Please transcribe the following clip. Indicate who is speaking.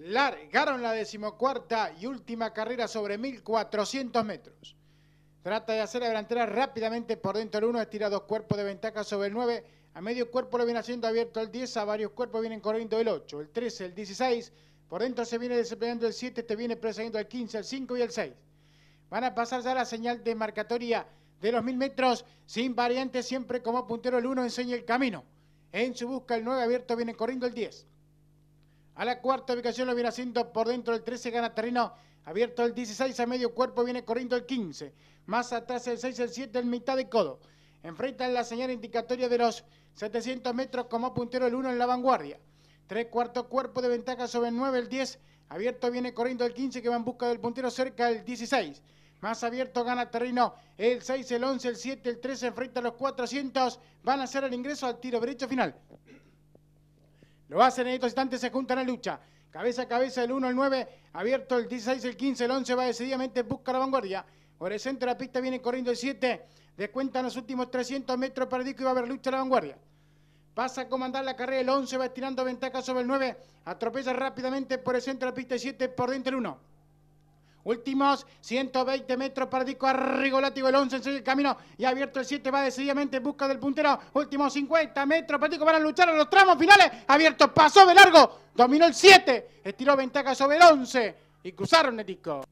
Speaker 1: Largaron la decimocuarta y última carrera sobre 1400 metros. Trata de hacer la rápidamente por dentro el 1, estira dos cuerpos de ventaja sobre el 9. A medio cuerpo lo viene haciendo abierto el 10, a varios cuerpos vienen corriendo el 8, el 13, el 16. Por dentro se viene desempeñando el 7, te este viene precediendo el 15, el 5 y el 6. Van a pasar ya la señal de marcatoria de los 1000 metros, sin variantes, siempre como puntero el 1 enseña el camino. En su busca el 9 abierto viene corriendo el 10. A la cuarta ubicación lo viene haciendo por dentro el 13, gana terreno abierto el 16, a medio cuerpo viene corriendo el 15. Más atrás el 6, el 7, en mitad de codo. enfrenta la señal indicatoria de los 700 metros como puntero el 1 en la vanguardia. Tres cuartos cuerpo de ventaja sobre el 9, el 10. Abierto viene corriendo el 15 que va en busca del puntero cerca del 16. Más abierto gana terreno el 6, el 11, el 7, el 13. Enfrenta los 400. Van a hacer el ingreso al tiro derecho final. Lo hacen en estos instantes, se juntan a lucha. Cabeza a cabeza el 1, el 9, abierto el 16, el 15, el 11, va decididamente, busca la vanguardia. Por el centro de la pista viene corriendo el 7, descuentan los últimos 300 metros para disco y va a haber lucha la vanguardia. Pasa a comandar la carrera el 11, va estirando ventaja sobre el 9, atropella rápidamente por el centro de la pista el 7, por dentro el 1. Últimos 120 metros para Dico Arrigolati. El 11 en el camino y abierto el 7. Va decididamente en busca del puntero. Últimos 50 metros para Dico. Van a luchar en los tramos finales. Abierto, pasó de largo. Dominó el 7. Estiró ventaja sobre el 11. Y cruzaron el Dico.